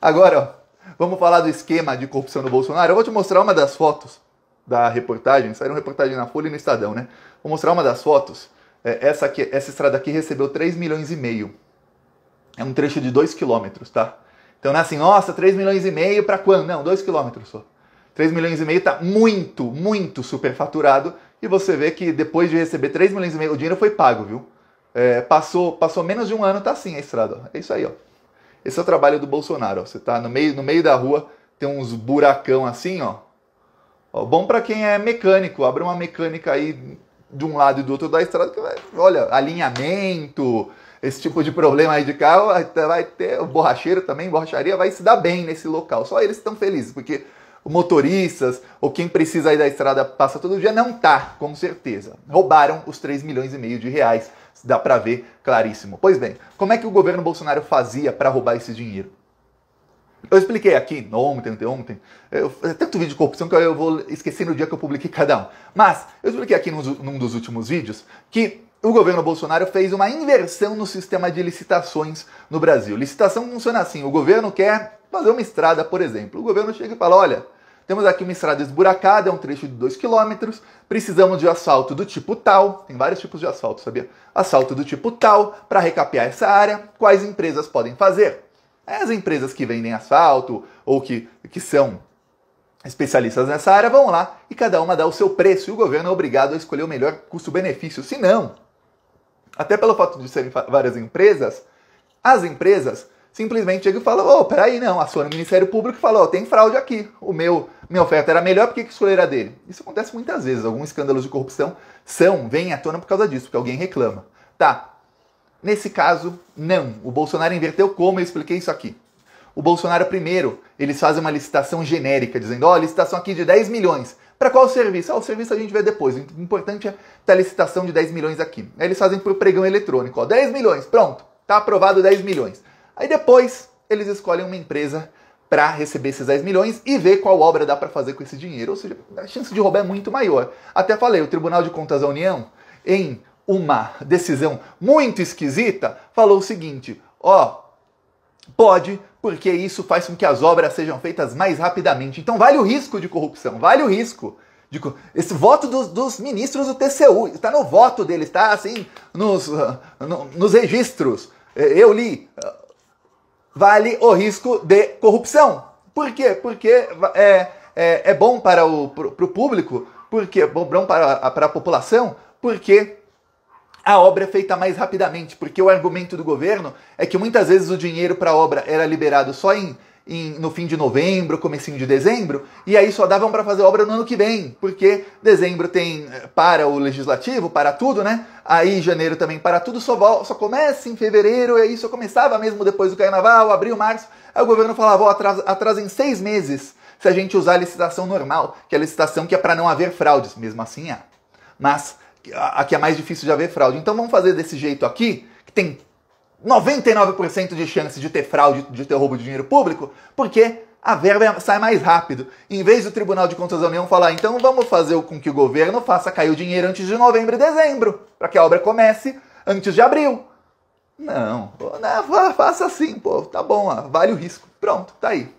Agora, ó, vamos falar do esquema de corrupção do Bolsonaro. Eu vou te mostrar uma das fotos da reportagem. Saiu uma reportagem na Folha e no Estadão, né? Vou mostrar uma das fotos. É, essa, aqui, essa estrada aqui recebeu 3 milhões e meio. É um trecho de 2 quilômetros, tá? Então não é assim, nossa, 3 milhões e meio para quando? Não, 2 quilômetros só. 3 milhões e meio tá muito, muito superfaturado. E você vê que depois de receber 3 milhões e meio, o dinheiro foi pago, viu? É, passou, passou menos de um ano, tá assim a estrada. Ó. É isso aí, ó. Esse é o trabalho do Bolsonaro. Ó. Você tá no meio, no meio da rua, tem uns buracão assim, ó. ó bom para quem é mecânico, abre uma mecânica aí de um lado e do outro da estrada, que vai, olha, alinhamento, esse tipo de problema aí de carro, vai ter o borracheiro também, borracharia, vai se dar bem nesse local. Só eles estão felizes, porque motoristas ou quem precisa aí da estrada passa todo dia, não tá, com certeza. Roubaram os 3 milhões e meio de reais Dá para ver claríssimo. Pois bem, como é que o governo Bolsonaro fazia para roubar esse dinheiro? Eu expliquei aqui, ontem, ontem, ontem, eu, é tanto vídeo de corrupção que eu vou esquecendo o dia que eu publiquei cada um. Mas, eu expliquei aqui num, num dos últimos vídeos que o governo Bolsonaro fez uma inversão no sistema de licitações no Brasil. Licitação funciona assim: o governo quer fazer uma estrada, por exemplo. O governo chega e fala: olha, temos aqui uma estrada esburacada, é um trecho de 2 km. Precisamos de asfalto do tipo tal. Tem vários tipos de asfalto, sabia? Asfalto do tipo tal para recapear essa área. Quais empresas podem fazer? As empresas que vendem asfalto ou que, que são especialistas nessa área vão lá e cada uma dá o seu preço e o governo é obrigado a escolher o melhor custo-benefício. Se não, até pelo fato de serem várias empresas, as empresas simplesmente chega e fala: Ô, oh, peraí, não, aciona o Ministério Público falou oh, tem fraude aqui, o meu, minha oferta era melhor, por que escolher a dele? Isso acontece muitas vezes. Alguns escândalos de corrupção são, vêm à tona por causa disso, porque alguém reclama. Tá. Nesse caso, não. O Bolsonaro inverteu como eu expliquei isso aqui. O Bolsonaro, primeiro, eles fazem uma licitação genérica, dizendo: Ó, oh, licitação aqui de 10 milhões. Para qual serviço? Ah, o serviço a gente vê depois. O importante é ter a licitação de 10 milhões aqui. Aí eles fazem por pregão eletrônico, ó, 10 milhões, pronto. Tá aprovado 10 milhões. Aí depois eles escolhem uma empresa para receber esses 10 milhões e ver qual obra dá para fazer com esse dinheiro. Ou seja, a chance de roubar é muito maior. Até falei, o Tribunal de Contas da União, em uma decisão muito esquisita, falou o seguinte: ó, pode, porque isso faz com que as obras sejam feitas mais rapidamente. Então vale o risco de corrupção, vale o risco. esse voto dos, dos, ministros do TCU está no voto deles, está assim nos, ah, no, nos registros. É, eu li vale o risco de corrupção. Por quê? Porque é, é, é bom para o pro, pro público, porque é bom para a, para a população, porque a obra é feita mais rapidamente, porque o argumento do governo é que muitas vezes o dinheiro para a obra era liberado só em em, no fim de novembro, comecinho de dezembro, e aí só davam para fazer obra no ano que vem, porque dezembro tem eh, para o legislativo, para tudo, né? Aí janeiro também para tudo, só, só começa em fevereiro, e aí só começava mesmo depois do carnaval, abril, março. Aí o governo falava, vou atrasar atrasa, em seis meses se a gente usar a licitação normal, que é a licitação que é para não haver fraudes. Mesmo assim, é. Mas aqui é mais difícil de haver fraude. Então vamos fazer desse jeito aqui, que tem 99% de chance de ter fraude, de ter roubo de dinheiro público, porque a verba é- sai mais rápido. Em vez do Tribunal de Contas da União falar, então vamos fazer com que o governo faça cair o dinheiro antes de novembro e dezembro, para que a obra comece antes de abril. Não, não né, faça assim, pô, tá bom, ó, vale o risco. Pronto, tá aí.